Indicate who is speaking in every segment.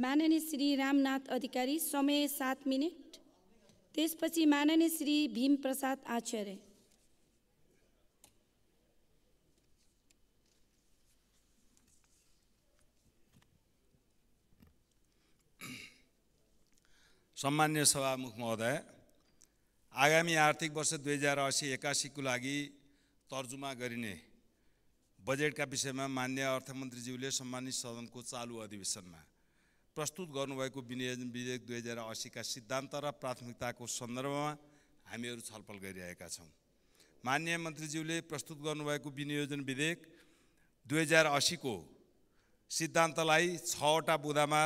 Speaker 1: माननीय श्री रामनाथ अधिकारी समय सात मिनट त्यसपछि माननीय श्री भीमप्रसाद आचार्य सम्मान्य सभामुख महोदय आगामी आर्थिक वर्ष दुई हजार असी एकासीको लागि तर्जुमा गरिने बजेटका विषयमा मान्य अर्थमन्त्रीज्यूले सम्मानित सदनको चालु अधिवेशनमा प्रस्तुत गर्नुभएको विनियोजन विधेयक दुई हजार असीका सिद्धान्त र प्राथमिकताको सन्दर्भमा हामीहरू छलफल गरिरहेका छौँ माननीय मन्त्रीज्यूले प्रस्तुत गर्नुभएको विनियोजन विधेयक दुई हजार असीको सिद्धान्तलाई छवटा बुदामा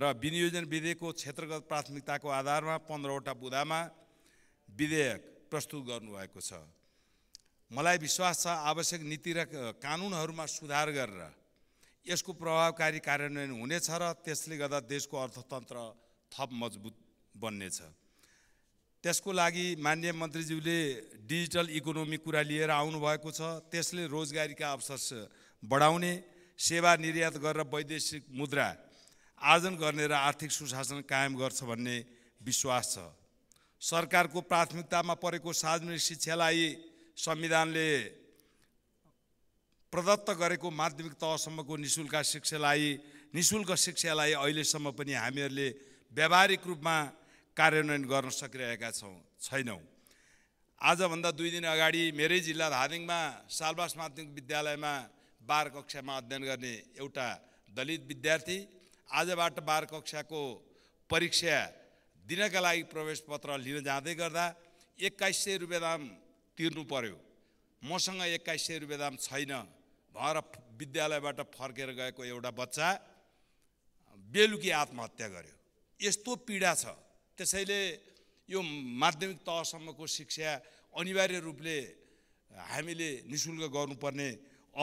Speaker 1: र विनियोजन विधेयकको क्षेत्रगत प्राथमिकताको आधारमा पन्ध्रवटा बुदामा विधेयक प्रस्तुत गर्नुभएको छ मलाई विश्वास छ आवश्यक नीति र कानुनहरूमा सुधार गरेर यसको प्रभावकारी कार्यान्वयन हुनेछ र त्यसले गर्दा देशको अर्थतन्त्र थप मजबुत बन्नेछ त्यसको लागि मान्य मन्त्रीज्यूले डिजिटल इकोनोमी कुरा लिएर आउनुभएको छ त्यसले रोजगारीका अवसर बढाउने सेवा निर्यात गरेर वैदेशिक मुद्रा आर्जन गर्ने र आर्थिक सुशासन कायम गर्छ भन्ने विश्वास छ सरकारको प्राथमिकतामा परेको सार्वजनिक शिक्षालाई संविधानले प्रदत्त गरेको माध्यमिक तहसम्मको नि शिक्षालाई नि शुल्क शिक्षालाई अहिलेसम्म पनि हामीहरूले व्यावहारिक रूपमा कार्यान्वयन गर्न सकिरहेका छौँ छैनौँ आजभन्दा दुई दिन अगाडि मेरै जिल्ला धादिङमा सालबास माध्यमिक विद्यालयमा बाह्र कक्षामा अध्ययन गर्ने एउटा दलित विद्यार्थी आजबाट बाह्र कक्षाको परीक्षा दिनका लागि प्रवेशपत्र लिन जाँदै गर्दा एक्काइस सय रुपियाँ दाम तिर्नु पर्यो मसँग एक्काइस सय रुपियाँ दाम छैन भएर विद्यालयबाट फर्केर गएको एउटा बच्चा बेलुकी आत्महत्या गर्यो यस्तो पीडा छ त्यसैले यो माध्यमिक तहसम्मको शिक्षा अनिवार्य रूपले हामीले नि शुल्क गर्नुपर्ने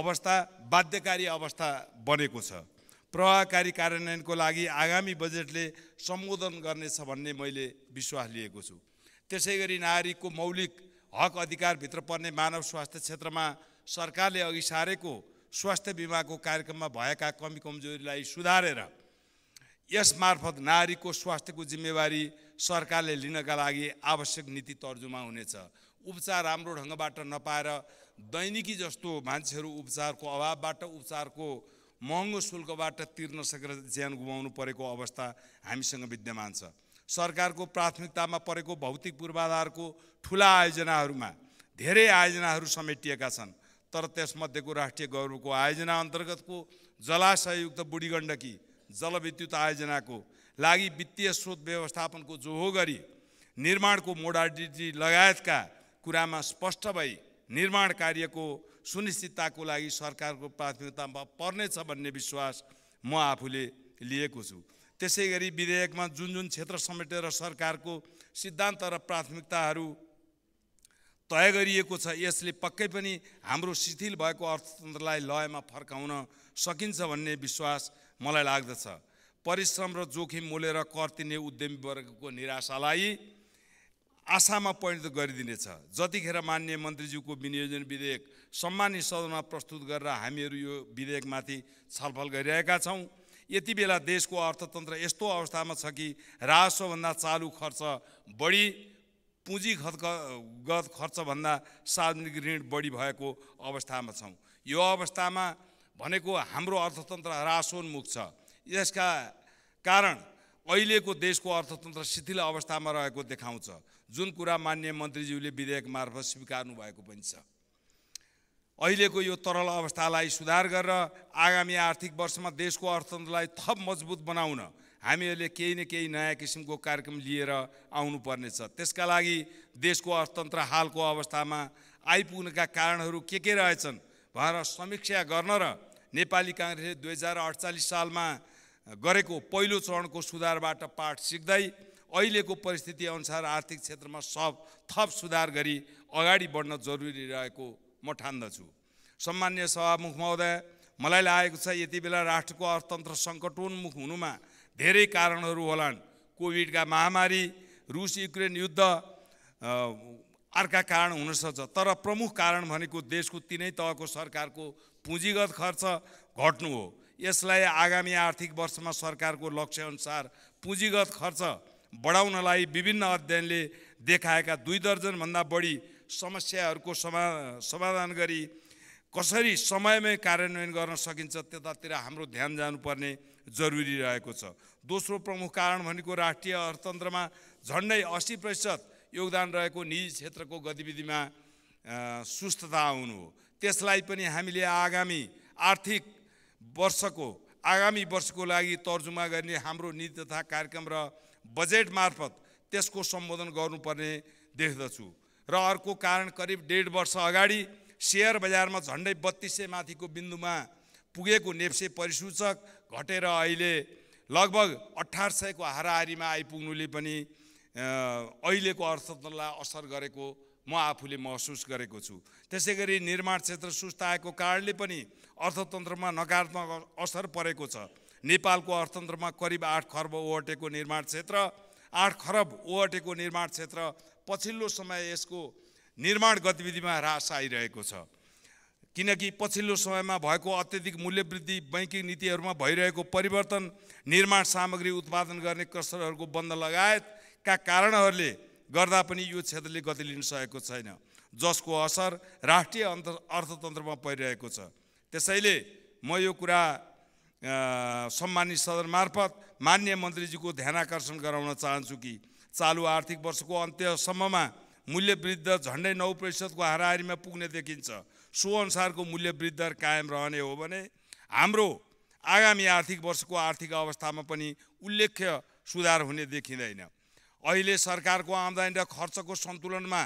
Speaker 1: अवस्था बाध्यकारी अवस्था बनेको छ प्रभावकारी कार्यान्वयनको लागि आगामी बजेटले सम्बोधन गर्नेछ भन्ने मैले विश्वास लिएको छु त्यसै गरी नागरिकको मौलिक हक अधिकारभित्र पर्ने मानव स्वास्थ्य क्षेत्रमा सरकारले अघि सारेको स्वास्थ्य बिमाको कार्यक्रममा भएका कमी कमजोरीलाई सुधारेर यस मार्फत नारीको स्वास्थ्यको जिम्मेवारी सरकारले लिनका लागि आवश्यक नीति तर्जुमा हुनेछ उपचार राम्रो ढङ्गबाट नपाएर दैनिकी जस्तो मान्छेहरू उपचारको अभावबाट उपचारको महँगो शुल्कबाट तिर्न सकेर ज्यान गुमाउनु परेको अवस्था हामीसँग विद्यमान छ सरकारको प्राथमिकतामा परेको भौतिक पूर्वाधारको ठुला आयोजनाहरूमा धेरै आयोजनाहरू समेटिएका छन् तर त्यसमध्येको राष्ट्रिय गौरवको आयोजना अन्तर्गतको जलाशययुक्त बुढी गण्डकी जलविद्युत आयोजनाको लागि वित्तीय स्रोत व्यवस्थापनको जोहो गरी निर्माणको मोडालिटी लगायतका कुरामा स्पष्ट भई निर्माण कार्यको सुनिश्चितताको लागि सरकारको प्राथमिकतामा पर्नेछ भन्ने विश्वास म आफूले लिएको छु त्यसै गरी विधेयकमा जुन जुन क्षेत्र समेटेर सरकारको सिद्धान्त र प्राथमिकताहरू तय गरिएको छ यसले पक्कै पनि हाम्रो शिथिल भएको अर्थतन्त्रलाई लयमा फर्काउन सकिन्छ भन्ने विश्वास मलाई लाग्दछ परिश्रम र जोखिम मोलेर कर तिर्ने उद्यमी निराशालाई आशामा परिणत गरिदिनेछ जतिखेर मान्य मन्त्रीज्यूको विनियोजन विधेयक सम्मान्य सदनमा प्रस्तुत गरेर हामीहरू यो विधेयकमाथि छलफल गरिरहेका छौँ यति बेला देशको अर्थतन्त्र यस्तो अवस्थामा छ कि राजस्वभन्दा चालु खर्च बढी पुँजी पुँजीगत खर्चभन्दा सार्वजनिक ऋण बढी भएको अवस्थामा छौँ यो अवस्थामा भनेको हाम्रो अर्थतन्त्र रासोन्मुख छ यसका कारण अहिलेको देशको अर्थतन्त्र शिथिल अवस्थामा रहेको देखाउँछ जुन कुरा मान्य मन्त्रीज्यूले विधेयक मार्फत स्वीकार्नु भएको पनि छ अहिलेको यो तरल अवस्थालाई सुधार गरेर आगामी आर्थिक वर्षमा देशको अर्थतन्त्रलाई थप मजबुत बनाउन हामीहरूले केही न केही नयाँ किसिमको कार्यक्रम लिएर आउनुपर्नेछ त्यसका लागि देशको अर्थतन्त्र हालको अवस्थामा आइपुग्नका कारणहरू के के रहेछन् भनेर समीक्षा गर्न र नेपाली काङ्ग्रेसले दुई हजार अडचालिस सालमा गरेको पहिलो चरणको सुधारबाट पाठ सिक्दै अहिलेको परिस्थितिअनुसार आर्थिक क्षेत्रमा सब थप सुधार गरी अगाडि बढ्न जरुरी रहेको म ठान्दछु सम्मान्य सभामुख महोदय मलाई लागेको छ यति बेला राष्ट्रको अर्थतन्त्र सङ्कटोन्मुख हुनुमा धेरै कारणहरू होलान् कोभिडका महामारी रुस युक्रेन युद्ध अर्का कारण हुनसक्छ तर प्रमुख कारण भनेको देशको तिनै तहको सरकारको पुँजीगत खर्च घट्नु हो यसलाई आगामी आर्थिक वर्षमा सरकारको लक्ष्यअनुसार पुँजीगत खर्च बढाउनलाई विभिन्न अध्ययनले देखाएका दुई दर्जनभन्दा बढी समस्याहरूको समा समाधान गरी कसरी समयमै कार्यान्वयन गर्न सकिन्छ त्यतातिर हाम्रो ध्यान जानुपर्ने जरुरी रहेको छ दोस्रो प्रमुख कारण भनेको राष्ट्रिय अर्थतन्त्रमा झन्डै असी प्रतिशत योगदान रहेको निजी क्षेत्रको गतिविधिमा सुस्थता आउनु हो त्यसलाई पनि हामीले आगामी आर्थिक वर्षको आगामी वर्षको लागि तर्जुमा गर्ने हाम्रो नीति तथा कार्यक्रम र बजेट मार्फत त्यसको सम्बोधन गर्नुपर्ने देख्दछु र अर्को कारण करिब डेढ वर्ष अगाडि सेयर बजारमा झन्डै बत्तिस सय माथिको बिन्दुमा पुगेको नेप्से परिसूचक घटेर अहिले लगभग अठार सयको हाराहारीमा आइपुग्नुले पनि अहिलेको अर्थतन्त्रलाई असर गरेको म आफूले महसुस गरेको छु त्यसै गरी निर्माण क्षेत्र आएको कारणले पनि अर्थतन्त्रमा नकारात्मक असर परेको छ नेपालको अर्थतन्त्रमा करिब आठ खर्ब ओहटेको निर्माण क्षेत्र आठ खरब ओहटेको निर्माण क्षेत्र पछिल्लो समय यसको निर्माण गतिविधिमा ह्रास आइरहेको छ किनकि पछिल्लो समयमा भएको अत्यधिक मूल्यवृद्धि बैङ्किङ नीतिहरूमा भइरहेको परिवर्तन निर्माण सामग्री उत्पादन गर्ने कसरहरूको बन्द लगायतका कारणहरूले गर्दा पनि यो क्षेत्रले गति लिन सकेको छैन जसको असर राष्ट्रिय अन्त अर्थतन्त्रमा परिरहेको छ त्यसैले म यो कुरा सम्मानित सदन मार्फत मान्य मन्त्रीजीको ध्यानाकर्षण गराउन चाहन्छु कि चालु आर्थिक वर्षको अन्त्यसम्ममा मूल्य वृद्ध झन्डै नौ प्रतिशतको हाराहारीमा पुग्ने देखिन्छ सो अनुसारको मूल्य वृद्ध कायम रहने हो भने हाम्रो आगामी आर्थिक वर्षको आर्थिक अवस्थामा पनि उल्लेख्य सुधार हुने देखिँदैन अहिले सरकारको आम्दानी र खर्चको सन्तुलनमा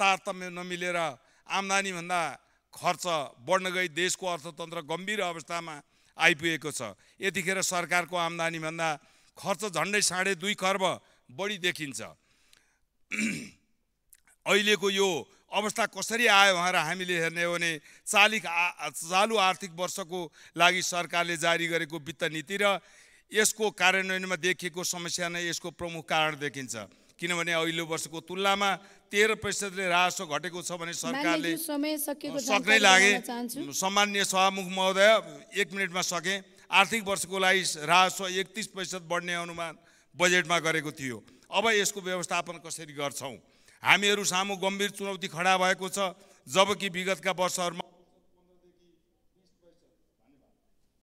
Speaker 1: तारतम्य नमिलेर आम्दानीभन्दा खर्च बढ्न गई देशको अर्थतन्त्र गम्भीर अवस्थामा आइपुगेको छ यतिखेर सरकारको आम्दानीभन्दा खर्च झन्डै साढे दुई खर्ब बढी देखिन्छ अहिलेको यो अवस्था कसरी आयो भनेर हामीले हेर्ने हो भने चालिक चालु आर्थिक वर्षको लागि सरकारले जारी गरेको वित्त नीति र यसको कार्यान्वयनमा देखिएको समस्या नै यसको प्रमुख कारण देखिन्छ किनभने अहिले वर्षको तुलनामा तेह्र प्रतिशतले राजस्व घटेको छ भने सरकारले सक्नै लागे सामान्य सभामुख महोदय एक मिनटमा सके आर्थिक वर्षको लागि राजस्व एकतिस प्रतिशत बढ्ने अनुमान बजेटमा गरेको थियो अब यसको व्यवस्थापन कसरी गर्छौँ हामीहरू सामु गम्भीर चुनौती खडा भएको छ जबकि विगतका वर्षहरूमा